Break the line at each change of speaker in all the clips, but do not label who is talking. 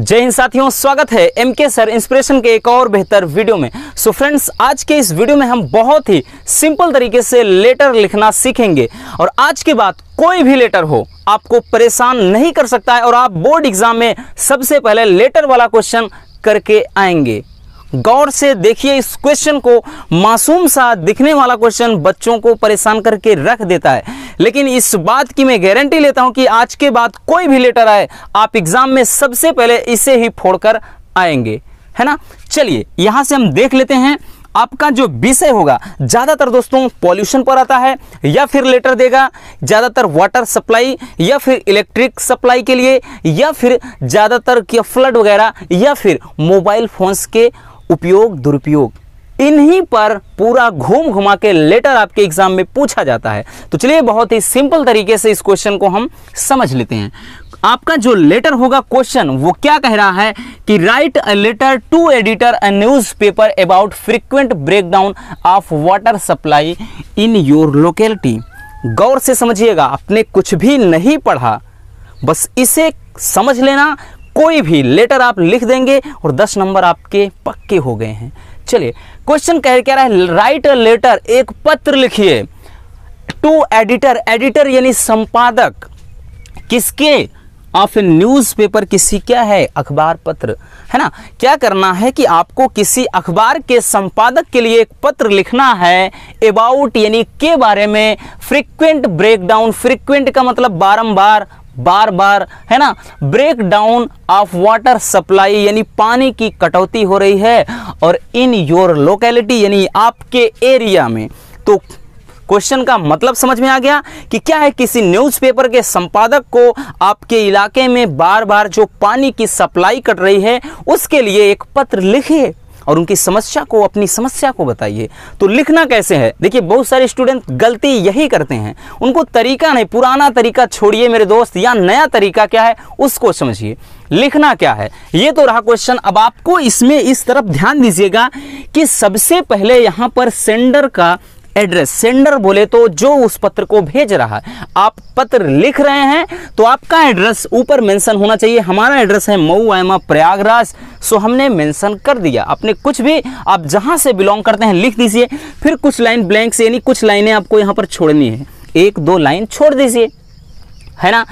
जय हिंद साथियों स्वागत है एम के सर इंस्पिरेशन के एक और बेहतर वीडियो में सो so फ्रेंड्स आज के इस वीडियो में हम बहुत ही सिंपल तरीके से लेटर लिखना सीखेंगे और आज के बाद कोई भी लेटर हो आपको परेशान नहीं कर सकता है और आप बोर्ड एग्जाम में सबसे पहले लेटर वाला क्वेश्चन करके आएंगे गौर से देखिए इस क्वेश्चन को मासूम सा दिखने वाला क्वेश्चन बच्चों को परेशान करके रख देता है लेकिन इस बात की मैं गारंटी लेता हूं कि आज के बाद कोई भी लेटर आए आप एग्जाम में सबसे पहले इसे ही फोड़कर आएंगे है ना चलिए यहां से हम देख लेते हैं आपका जो विषय होगा ज़्यादातर दोस्तों पॉल्यूशन पर आता है या फिर लेटर देगा ज़्यादातर वाटर सप्लाई या फिर इलेक्ट्रिक सप्लाई के लिए या फिर ज़्यादातर फ्लड वगैरह या फिर मोबाइल फोन्स के उपयोग दुरुपयोग इन्हीं पर पूरा घूम घुमा के लेटर आपके एग्जाम में पूछा जाता है तो चलिए बहुत ही सिंपल तरीके से इस क्वेश्चन को हम समझ लेते हैं आपका जो लेटर होगा क्वेश्चन वो क्या कह रहा है कि write a letter to editor a newspaper about frequent breakdown of water supply in your locality गौर से समझिएगा आपने कुछ भी नहीं पढ़ा बस इसे समझ लेना कोई भी लेटर आप लिख देंगे और दस नंबर आपके पक्के हो गए हैं चलिए क्वेश्चन कह क्या रहा है राइट अ लेटर एक पत्र लिखिए टू एडिटर एडिटर यानी संपादक किसके ऑफ न्यूज़पेपर किसी क्या है अखबार पत्र है ना क्या करना है कि आपको किसी अखबार के संपादक के लिए एक पत्र लिखना है अबाउट यानी के बारे में फ्रिक्वेंट ब्रेकडाउन फ्रिक्वेंट का मतलब बारंबार बार बार है ना breakdown of water supply यानी पानी की कटौती हो रही है और इन योर लोकेलिटी यानी आपके एरिया में तो क्वेश्चन का मतलब समझ में आ गया कि क्या है किसी न्यूज़पेपर के संपादक को आपके इलाके में बार बार जो पानी की सप्लाई कट रही है उसके लिए एक पत्र लिखिए और उनकी समस्या को अपनी समस्या को बताइए तो लिखना कैसे है देखिए बहुत सारे स्टूडेंट गलती यही करते हैं उनको तरीका नहीं पुराना तरीका छोड़िए मेरे दोस्त या नया तरीका क्या है उसको समझिए लिखना क्या है ये तो रहा क्वेश्चन अब आपको इसमें इस तरफ ध्यान दीजिएगा कि सबसे पहले यहां पर सेंडर का एड्रेस सेंडर बोले तो जो उस पत्र को भेज रहा है आप पत्र लिख रहे हैं तो आपका एड्रेस ऊपर मेंशन होना चाहिए हमारा एड्रेस है मऊ आयमा प्रयागराज सो हमने मेंशन कर दिया अपने कुछ भी आप जहां से बिलोंग करते हैं लिख दीजिए फिर कुछ लाइन ब्लैंक से यानी कुछ लाइनें आपको यहाँ पर छोड़नी है एक दो लाइन छोड़ दीजिए है ना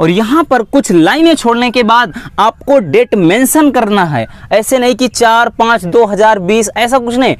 और यहां पर कुछ लाइनें छोड़ने के बाद आपको डेट मेंशन करना है ऐसे नहीं कि चार पांच दो हज़ार बीस ऐसा कुछ नहीं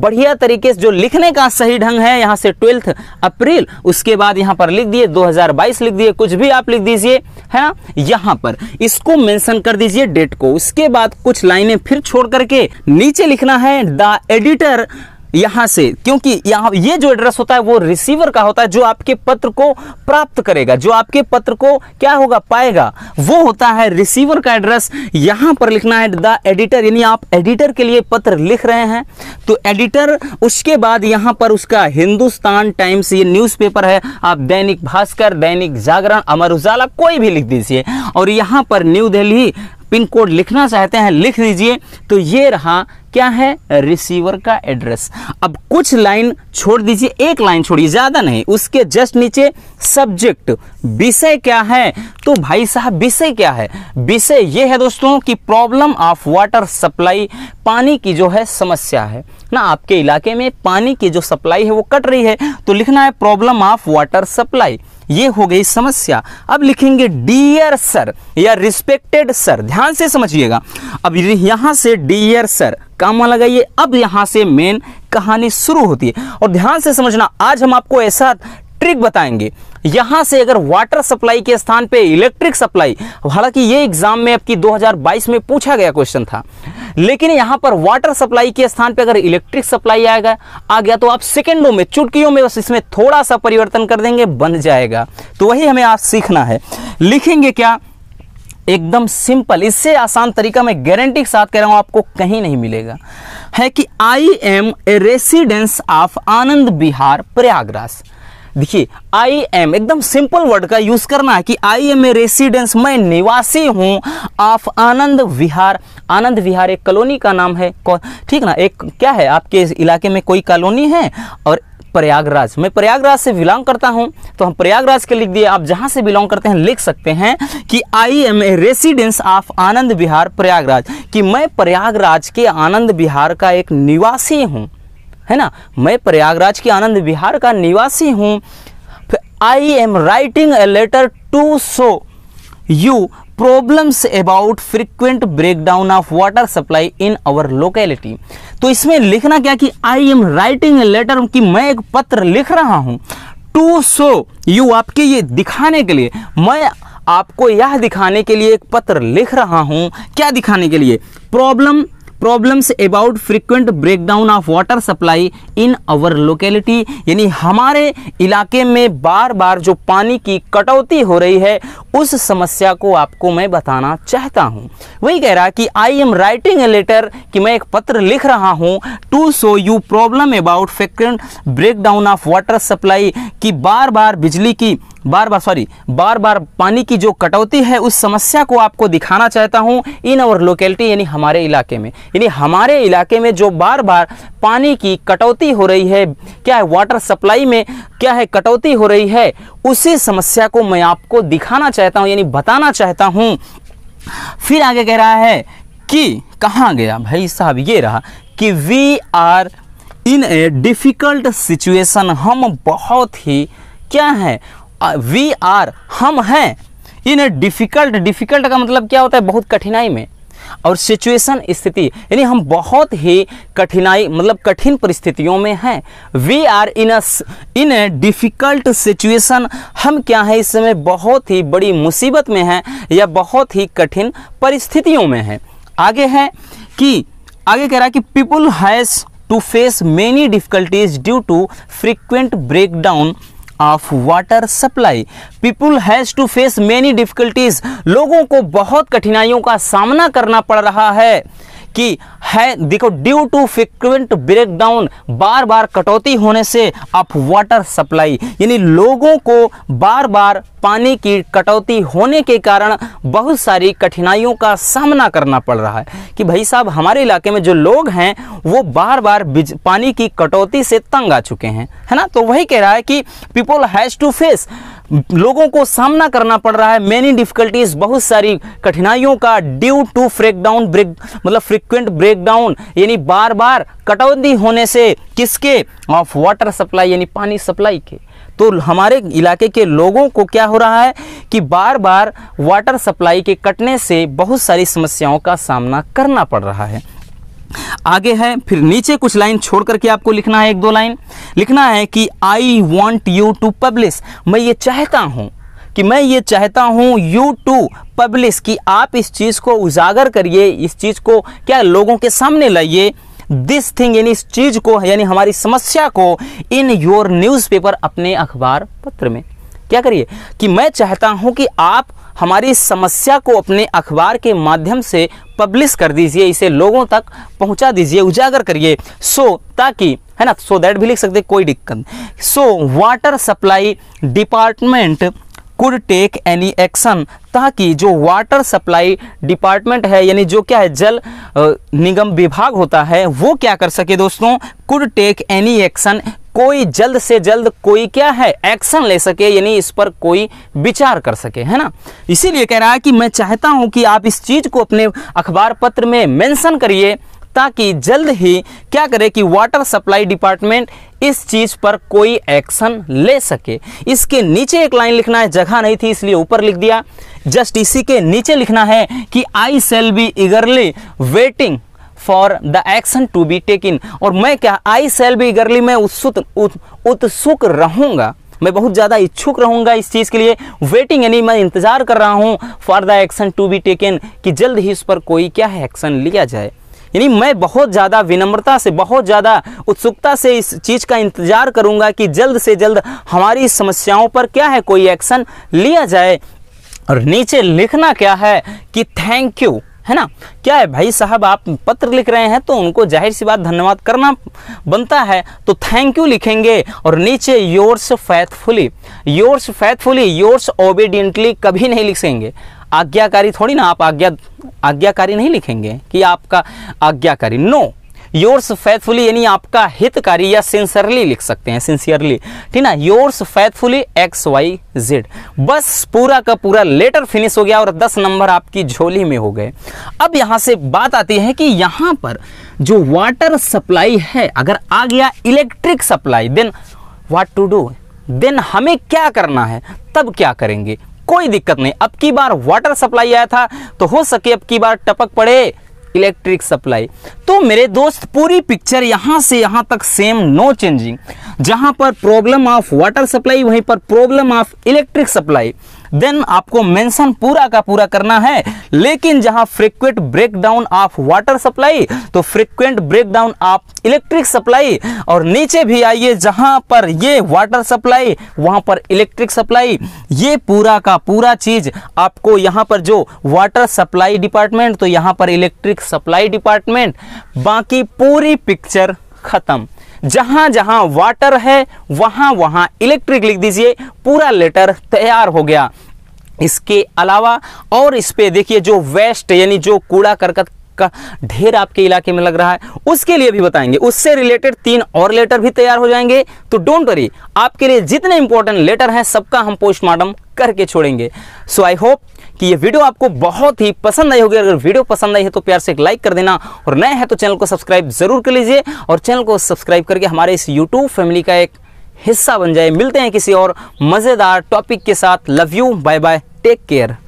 बढ़िया तरीके से जो लिखने का सही ढंग है यहाँ से ट्वेल्थ अप्रैल उसके बाद यहाँ पर लिख दिए 2022 लिख दिए कुछ भी आप लिख दीजिए है ना यहाँ पर इसको मेंशन कर दीजिए डेट को उसके बाद कुछ लाइनें फिर छोड़ करके नीचे लिखना है द एडिटर यहाँ से क्योंकि यहाँ ये जो एड्रेस होता है वो रिसीवर का होता है जो आपके पत्र को प्राप्त करेगा जो आपके पत्र को क्या होगा पाएगा वो होता है रिसीवर का एड्रेस यहाँ पर लिखना है द एडिटर यानी आप एडिटर के लिए पत्र लिख रहे हैं तो एडिटर उसके बाद यहाँ पर उसका हिंदुस्तान टाइम्स ये न्यूज़पेपर है आप दैनिक भास्कर दैनिक जागरण अमर उजाला कोई भी लिख दीजिए और यहाँ पर न्यू दिल्ली पिन कोड लिखना चाहते हैं लिख दीजिए तो ये रहा क्या है रिसीवर का एड्रेस अब कुछ लाइन छोड़ दीजिए एक लाइन छोड़िए ज़्यादा नहीं उसके जस्ट नीचे सब्जेक्ट विषय क्या है तो भाई साहब विषय क्या है विषय ये है दोस्तों कि प्रॉब्लम ऑफ वाटर सप्लाई पानी की जो है समस्या है ना आपके इलाके में पानी की जो सप्लाई है वो कट रही है तो लिखना है प्रॉब्लम ऑफ वाटर सप्लाई ये हो गई समस्या अब लिखेंगे डियर सर या रिस्पेक्टेड सर ध्यान से समझिएगा अब यहां से डियर सर कामा लगाइए अब यहां से मेन कहानी शुरू होती है और ध्यान से समझना आज हम आपको ऐसा ट्रिक बताएंगे यहां से अगर वाटर सप्लाई के स्थान पे इलेक्ट्रिक सप्लाई हालांकि ये एग्जाम में आपकी 2022 में पूछा गया क्वेश्चन था लेकिन यहां पर वाटर सप्लाई के स्थान पे अगर इलेक्ट्रिक सप्लाई आएगा आ गया तो आप सेकेंडों में चुटकियों में बस इसमें थोड़ा सा परिवर्तन कर देंगे बन जाएगा तो वही हमें आप सीखना है लिखेंगे क्या एकदम सिंपल इससे आसान तरीका मैं गारंटी के साथ कह रहा हूं आपको कहीं नहीं मिलेगा है कि I am a residence of Anand Bihar Prayagraj देखिए आई एम एकदम सिंपल वर्ड का यूज करना है कि आई एम ए रेसिडेंस मैं निवासी हूँ ऑफ आनंद विहार आनंद विहार एक कॉलोनी का नाम है ठीक ना एक क्या है आपके इलाके में कोई कॉलोनी है और प्रयागराज मैं प्रयागराज से बिलोंग करता हूँ तो हम प्रयागराज के लिख दिए आप जहाँ से बिलोंग करते हैं लिख सकते हैं कि I am a residence of Anand Vihar Prayagraj कि मैं प्रयागराज के आनंद विहार का एक निवासी हूँ है ना मैं प्रयागराज के आनंद विहार का निवासी हूँ I am writing a letter to show you problems about frequent breakdown of water supply in our locality तो इसमें लिखना क्या कि I am writing a letter कि मैं एक पत्र लिख रहा हूँ टू सो यू आपके ये दिखाने के लिए मैं आपको यह दिखाने के लिए एक पत्र लिख रहा हूँ क्या दिखाने के लिए problem problems about frequent breakdown of water supply in our locality यानी हमारे इलाके में बार बार जो पानी की कटौती हो रही है उस समस्या को आपको मैं बताना चाहता हूँ वही कह रहा कि I am writing a letter कि मैं एक पत्र लिख रहा हूँ to show you problem about frequent breakdown of water supply कि बार बार बिजली की बार बार सॉरी बार बार पानी की जो कटौती है उस समस्या को आपको दिखाना चाहता हूँ इन और लोकेलिटी यानी हमारे इलाके में यानी हमारे इलाके में जो बार बार पानी की कटौती हो रही है क्या है वाटर सप्लाई में क्या है कटौती हो रही है उसी समस्या को मैं आपको दिखाना चाहता हूँ यानी बताना चाहता हूँ फिर आगे कह रहा है कि कहाँ गया भाई साहब ये रहा कि we are in a difficult situation हम बहुत ही क्या है वी आर हम हैं इन डिफ़िकल्ट डिफ़िकल्ट का मतलब क्या होता है बहुत कठिनाई में और सिचुएशन स्थिति यानी हम बहुत ही कठिनाई मतलब कठिन परिस्थितियों में हैं we are in in a difficult situation हम क्या है इस समय बहुत ही बड़ी मुसीबत में हैं या बहुत ही कठिन परिस्थितियों में हैं आगे है कि आगे कह रहा है कि people has to face many difficulties due to frequent breakdown of water supply people has to face many difficulties लोगों को बहुत कठिनाइयों का सामना करना पड़ रहा है कि है देखो ड्यू टू फ्रिक्वेंट ब्रेकडाउन बार बार कटौती होने से अप वाटर सप्लाई यानी लोगों को बार बार पानी की कटौती होने के कारण बहुत सारी कठिनाइयों का सामना करना पड़ रहा है कि भाई साहब हमारे इलाके में जो लोग हैं वो बार बार पानी की कटौती से तंग आ चुके हैं है ना तो वही कह रहा है कि पीपल हैज़ टू फेस लोगों को सामना करना पड़ रहा है मैनी डिफिकल्टीज बहुत सारी कठिनाइयों का ड्यू टू ब्रेकडाउन ब्रेक मतलब फ्रिक्वेंट ब्रेकडाउन यानी बार बार कटौती होने से किसके ऑफ वाटर सप्लाई यानी पानी सप्लाई के तो हमारे इलाके के लोगों को क्या हो रहा है कि बार बार वाटर सप्लाई के कटने से बहुत सारी समस्याओं का सामना करना पड़ रहा है आगे है फिर नीचे कुछ लाइन छोड़ करके आपको लिखना है एक दो लाइन लिखना है कि I want you to publish मैं ये चाहता हूँ कि मैं ये चाहता हूँ यू टू पब्लिश कि आप इस चीज़ को उजागर करिए इस चीज़ को क्या लोगों के सामने लाइए दिस थिंग यानी इस चीज़ को यानी हमारी समस्या को इन योर न्यूज़पेपर अपने अखबार पत्र में क्या करिए कि मैं चाहता हूँ कि आप हमारी समस्या को अपने अखबार के माध्यम से पब्लिश कर दीजिए इसे लोगों तक पहुंचा दीजिए उजागर करिए सो so, ताकि है ना सो so दैट भी लिख सकते कोई दिक्कत so water supply department could take any action ताकि जो वाटर सप्लाई डिपार्टमेंट है यानी जो क्या है जल निगम विभाग होता है वो क्या कर सके दोस्तों कुड टेक एनी एक्शन कोई जल्द से जल्द कोई क्या है एक्शन ले सके यानी इस पर कोई विचार कर सके है ना इसीलिए कह रहा है कि मैं चाहता हूं कि आप इस चीज़ को अपने अखबार पत्र में मेंशन करिए ताकि जल्द ही क्या करे कि वाटर सप्लाई डिपार्टमेंट इस चीज़ पर कोई एक्शन ले सके इसके नीचे एक लाइन लिखना है जगह नहीं थी इसलिए ऊपर लिख दिया जस्ट इसी के नीचे लिखना है कि I shall be eagerly waiting for the action to be taken और मैं क्या आई सेल भी गर्ली मैं उत्सुक उत्सुक रहूँगा मैं बहुत ज़्यादा इच्छुक रहूँगा इस चीज़ के लिए वेटिंग यानी मैं इंतज़ार कर रहा हूँ for the action to be taken कि जल्द ही उस पर कोई क्या है एक्शन लिया जाए यानी मैं बहुत ज़्यादा विनम्रता से बहुत ज़्यादा उत्सुकता से इस चीज़ का इंतज़ार करूँगा कि जल्द से जल्द हमारी समस्याओं पर क्या है कोई एक्शन लिया जाए और नीचे लिखना क्या है कि थैंक यू है ना क्या है भाई साहब आप पत्र लिख रहे हैं तो उनको जाहिर सी बात धन्यवाद करना बनता है तो थैंक यू लिखेंगे और नीचे yours faithfully yours faithfully yours obediently कभी नहीं लिखेंगे आज्ञाकारी थोड़ी ना आप आज्ञा आज्ञाकारी नहीं लिखेंगे कि आपका आज्ञाकारी नो no. योर्स फैथफुली यानी आपका हितकारी या सिंसियरली लिख सकते हैं सिंसियरली ठीक ना yours faithfully X Y Z बस पूरा का पूरा लेटर फिनिश हो गया और दस नंबर आपकी झोली में हो गए अब यहां से बात आती है कि यहां पर जो वाटर सप्लाई है अगर आ गया electric supply then what to do then हमें क्या करना है तब क्या करेंगे कोई दिक्कत नहीं अब की बार वाटर सप्लाई आया था तो हो सके अब की बार टपक पड़े इलेक्ट्रिक सप्लाई तो मेरे दोस्त पूरी पिक्चर यहाँ से यहाँ तक सेम नो चेंजिंग जहाँ पर प्रॉब्लम ऑफ वाटर सप्लाई वहीं पर problem of electric supply then आपको मेंशन पूरा का पूरा करना है लेकिन जहां frequent breakdown of water supply तो frequent breakdown of electric supply और नीचे भी आइए जहां पर ये वाटर सप्लाई वहां पर इलेक्ट्रिक सप्लाई ये पूरा का पूरा चीज आपको यहां पर जो वाटर सप्लाई डिपार्टमेंट तो यहां पर इलेक्ट्रिक सप्लाई डिपार्टमेंट बाकी पूरी पिक्चर ख़त्म जहां जहां वाटर है वहां वहां इलेक्ट्रिक लिख दीजिए पूरा लेटर तैयार हो गया इसके अलावा और इस पे देखिए जो वेस्ट यानी जो कूड़ा करकट का ढेर आपके इलाके में लग रहा है उसके लिए भी बताएंगे उससे रिलेटेड तीन और लेटर भी तैयार हो जाएंगे तो डोंट वरी आपके लिए जितने इंपॉर्टेंट लेटर हैं सबका हम पोस्टमार्टम करके छोड़ेंगे सो आई होप कि ये वीडियो आपको बहुत ही पसंद आई होगी अगर वीडियो पसंद आई है तो प्यार से एक लाइक कर देना और नए हैं तो चैनल को सब्सक्राइब जरूर कर लीजिए और चैनल को सब्सक्राइब करके हमारे इस यूट्यूब फैमिली का एक हिस्सा बन जाए मिलते हैं किसी और मज़ेदार टॉपिक के साथ love you bye bye take care